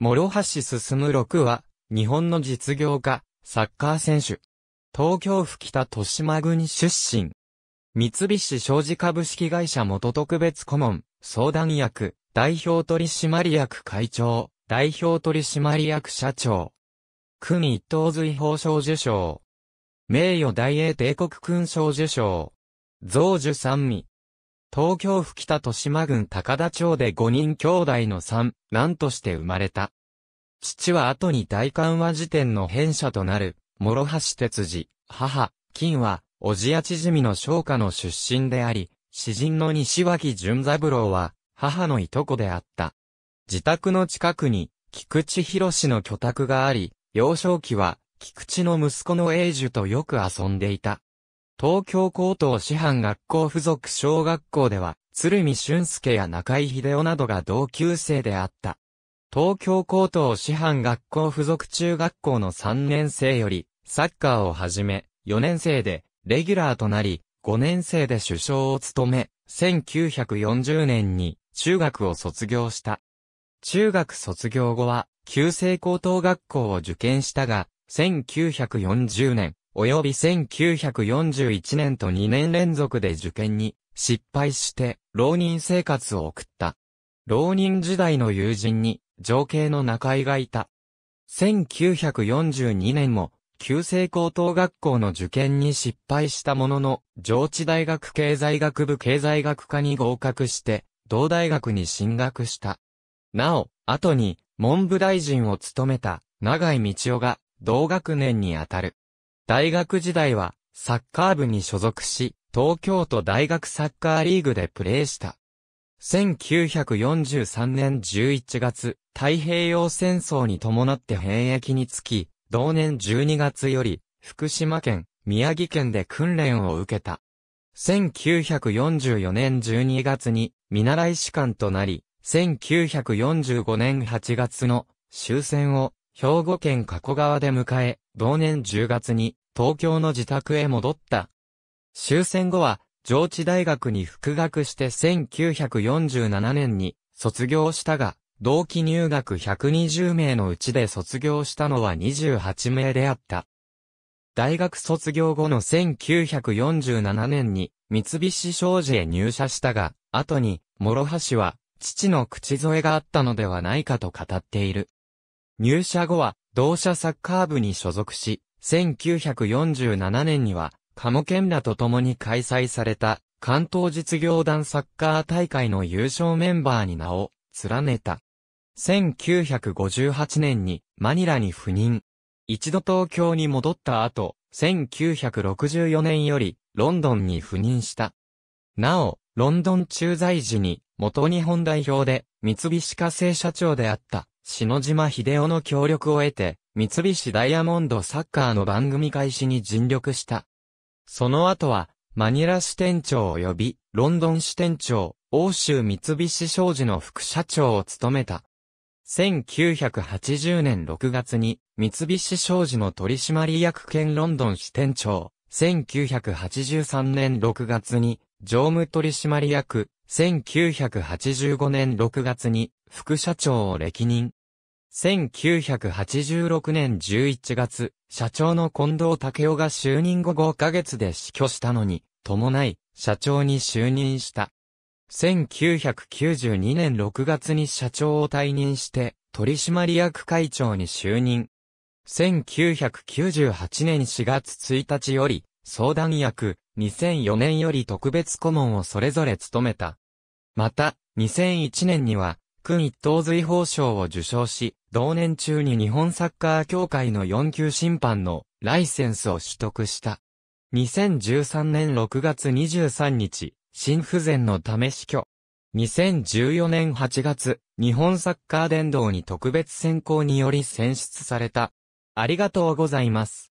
諸橋進6は、日本の実業家、サッカー選手。東京府北豊島郡出身。三菱商事株式会社元特別顧問、相談役、代表取締役会長、代表取締役社長。組一等随報賞受賞。名誉大英帝国勲章受賞。増寿三味。東京府北豊島郡高田町で5人兄弟の3男として生まれた。父は後に大漢和辞典の編者となる、諸橋哲司、母、金は、おじや縮みの商家の出身であり、詩人の西脇淳三郎は、母のいとこであった。自宅の近くに、菊池博の居宅があり、幼少期は、菊池の息子の英樹とよく遊んでいた。東京高等師範学校附属小学校では、鶴見俊介や中井秀夫などが同級生であった。東京高等師範学校附属中学校の3年生より、サッカーをはじめ、4年生で、レギュラーとなり、5年生で首相を務め、1940年に中学を卒業した。中学卒業後は、旧制高等学校を受験したが、1940年、及び1941年と2年連続で受験に失敗して浪人生活を送った。浪人時代の友人に情景の中井がいた。1942年も旧制高等学校の受験に失敗したものの、上智大学経済学部経済学科に合格して、同大学に進学した。なお、後に文部大臣を務めた永井道夫が同学年にあたる。大学時代は、サッカー部に所属し、東京都大学サッカーリーグでプレーした。1943年11月、太平洋戦争に伴って兵役につき、同年12月より、福島県、宮城県で訓練を受けた。1944年12月に見習い士官となり、1945年8月の終戦を兵庫県加古川で迎え、同年10月に東京の自宅へ戻った。終戦後は、上智大学に復学して1947年に卒業したが、同期入学120名のうちで卒業したのは28名であった。大学卒業後の1947年に三菱商事へ入社したが、後に、諸橋は、父の口添えがあったのではないかと語っている。入社後は、同社サッカー部に所属し、1947年には、カモケンラと共に開催された、関東実業団サッカー大会の優勝メンバーに名を連ねた。1958年にマニラに赴任。一度東京に戻った後、1964年よりロンドンに赴任した。なお、ロンドン駐在時に元日本代表で三菱化成社長であった篠島秀夫の協力を得て、三菱ダイヤモンドサッカーの番組開始に尽力した。その後は、マニラ支店長及び、ロンドン支店長、欧州三菱商事の副社長を務めた。1980年6月に、三菱商事の取締役兼ロンドン支店長、1983年6月に、常務取締役、1985年6月に、副社長を歴任。1986年11月、社長の近藤武雄が就任後5ヶ月で死去したのに、伴い、社長に就任した。1992年6月に社長を退任して、取締役会長に就任。1998年4月1日より、相談役、2004年より特別顧問をそれぞれ務めた。また、2001年には、君一等随法賞を受賞し、同年中に日本サッカー協会の4級審判のライセンスを取得した。2013年6月23日、心不全のため死去。2014年8月、日本サッカー殿堂に特別選考により選出された。ありがとうございます。